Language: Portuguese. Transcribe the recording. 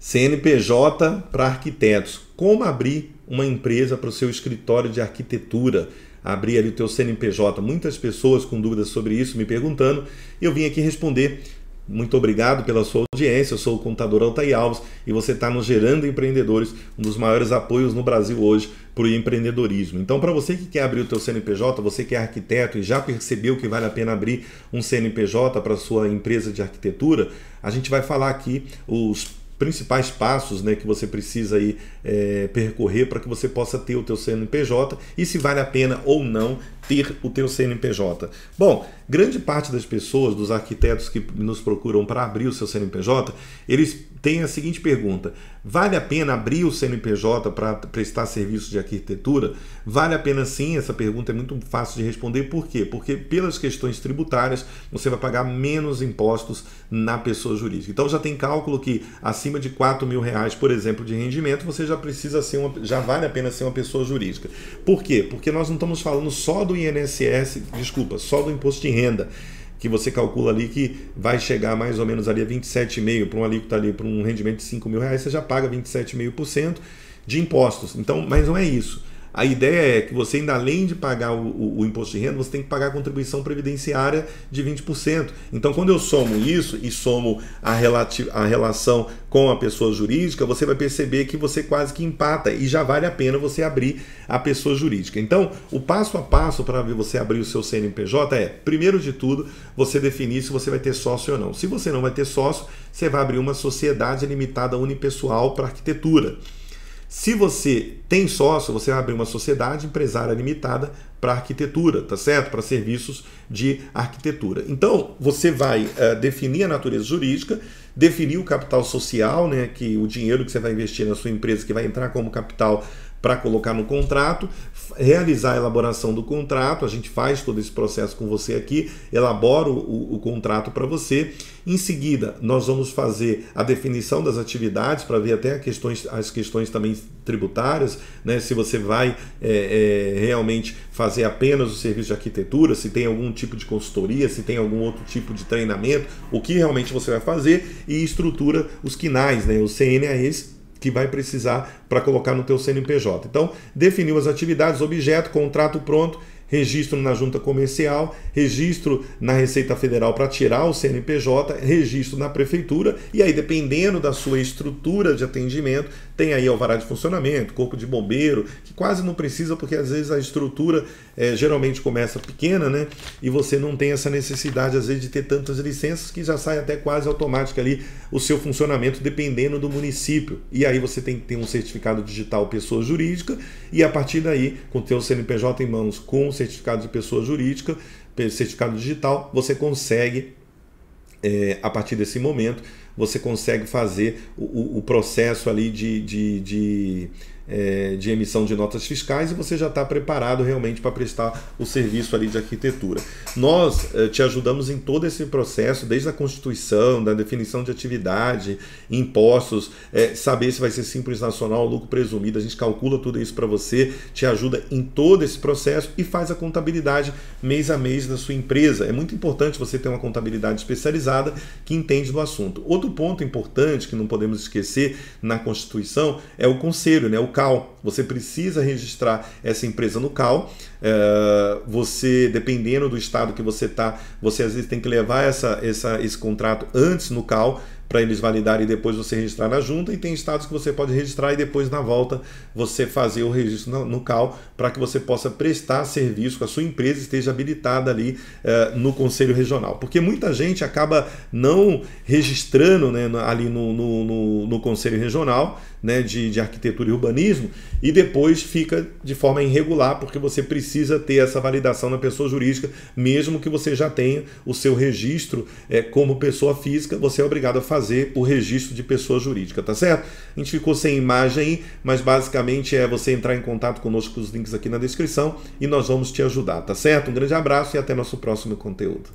CNPJ para arquitetos. Como abrir uma empresa para o seu escritório de arquitetura? Abrir ali o teu CNPJ. Muitas pessoas com dúvidas sobre isso me perguntando e eu vim aqui responder. Muito obrigado pela sua audiência. Eu sou o contador Altair Alves e você está nos Gerando Empreendedores, um dos maiores apoios no Brasil hoje para o empreendedorismo. Então, para você que quer abrir o teu CNPJ, você que é arquiteto e já percebeu que vale a pena abrir um CNPJ para sua empresa de arquitetura, a gente vai falar aqui os principais passos né, que você precisa aí, é, percorrer para que você possa ter o teu CNPJ e se vale a pena ou não ter o teu CNPJ? Bom, grande parte das pessoas, dos arquitetos que nos procuram para abrir o seu CNPJ, eles têm a seguinte pergunta: vale a pena abrir o CNPJ para prestar serviço de arquitetura? Vale a pena sim, essa pergunta é muito fácil de responder. Por quê? Porque pelas questões tributárias, você vai pagar menos impostos na pessoa jurídica. Então já tem cálculo que acima de 4 mil reais, por exemplo, de rendimento, você já precisa ser uma, já vale a pena ser uma pessoa jurídica. Por quê? Porque nós não estamos falando só do INSS, desculpa, só do imposto de renda, que você calcula ali que vai chegar mais ou menos ali a 27,5%, para um alíquota ali, para um rendimento de 5 mil reais, você já paga 27,5% de impostos. Então, mas não é isso. A ideia é que você, ainda além de pagar o, o, o, imposto de renda, você tem que pagar a contribuição previdenciária de 20%. Então, quando eu somo isso e somo a, a relação com a pessoa jurídica, você vai perceber que você quase que empata e já vale a pena você abrir a pessoa jurídica. Então, o passo a passo para você abrir o seu CNPJ é, primeiro de tudo, você definir se você vai ter sócio ou não. Se você não vai ter sócio, você vai abrir uma sociedade limitada unipessoal para arquitetura. Se você tem sócio, você abre uma sociedade empresária limitada para arquitetura, tá certo? Para serviços de arquitetura. Então, você vai uh, definir a natureza jurídica, definir o capital social, né, que o dinheiro que você vai investir na sua empresa que vai entrar como capital para colocar no contrato, realizar a elaboração do contrato, a gente faz todo esse processo com você aqui, elabora o, o contrato para você. Em seguida, nós vamos fazer a definição das atividades para ver até questões, as questões também tributárias, né? Se você vai é, é, realmente fazer fazer apenas o serviço de arquitetura, se tem algum tipo de consultoria, se tem algum outro tipo de treinamento, o que realmente você vai fazer e estrutura os quinais, né, os CNAs que vai precisar para colocar no teu CNPJ. Então, definiu as atividades, objeto, contrato pronto registro na junta comercial, registro na Receita Federal para tirar o CNPJ, registro na prefeitura e aí dependendo da sua estrutura de atendimento, tem aí alvará de funcionamento, corpo de bombeiro, que quase não precisa porque às vezes a estrutura é, geralmente começa pequena, né? E você não tem essa necessidade às vezes de ter tantas licenças que já sai até quase automática ali o seu funcionamento dependendo do município. E aí você tem que ter um certificado digital pessoa jurídica e a partir daí, com o teu CNPJ em mãos, com certificado de pessoa jurídica, certificado digital, você consegue, é, a partir desse momento, você consegue fazer o, o processo ali de, de, de é, de emissão de notas fiscais e você já está preparado realmente para prestar o serviço ali de arquitetura. Nós é, te ajudamos em todo esse processo, desde a constituição, da definição de atividade, impostos, é, saber se vai ser simples nacional, ou lucro presumido, a gente calcula tudo isso para você, te ajuda em todo esse processo e faz a contabilidade mês a mês da sua empresa. É muito importante você ter uma contabilidade especializada que entende do assunto. Outro ponto importante que não podemos esquecer na Constituição é o conselho, né? O CAL, você precisa registrar essa empresa no CAL. É, você, dependendo do estado que você está, você às vezes tem que levar essa, essa, esse contrato antes no CAL para eles validarem e depois você registrar na junta, e tem estados que você pode registrar e depois na volta você fazer o registro no, no CAL para que você possa prestar serviço, que a sua empresa esteja habilitada ali eh, no Conselho Regional. Porque muita gente acaba não registrando né, ali no, no, no, no Conselho Regional né, de, de Arquitetura e Urbanismo e depois fica de forma irregular, porque você precisa ter essa validação na pessoa jurídica, mesmo que você já tenha o seu registro eh, como pessoa física, você é obrigado a fazer fazer o registro de pessoa jurídica, tá certo? A gente ficou sem imagem aí, mas basicamente é você entrar em contato conosco com os links aqui na descrição e nós vamos te ajudar, tá certo? Um grande abraço e até nosso próximo conteúdo.